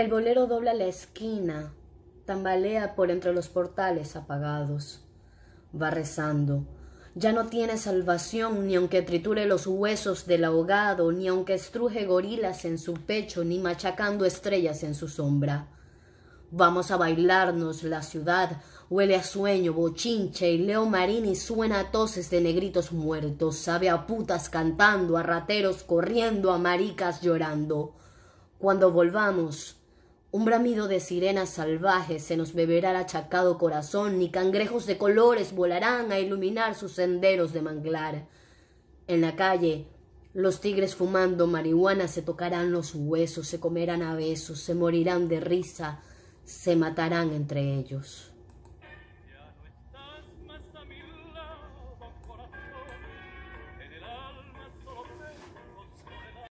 El bolero dobla la esquina, tambalea por entre los portales apagados. Va rezando. Ya no tiene salvación, ni aunque triture los huesos del ahogado, ni aunque estruje gorilas en su pecho, ni machacando estrellas en su sombra. Vamos a bailarnos la ciudad, huele a sueño, bochinche, y Leo Marini suena a toses de negritos muertos, sabe a putas cantando, a rateros corriendo, a maricas llorando. Cuando volvamos, un bramido de sirenas salvajes se nos beberá el achacado corazón, ni cangrejos de colores volarán a iluminar sus senderos de manglar. En la calle, los tigres fumando marihuana se tocarán los huesos, se comerán a besos, se morirán de risa, se matarán entre ellos.